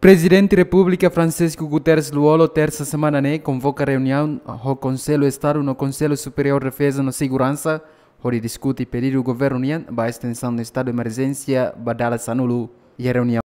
Presidente da República Francisco Guterres Luolo, terça semana, né, convoca reunião do Conselho Estado no Conselho Superior de Defesa e Segurança, onde discute e pedir ao governo para a extensão do estado de emergência a Sanulu e a reunião.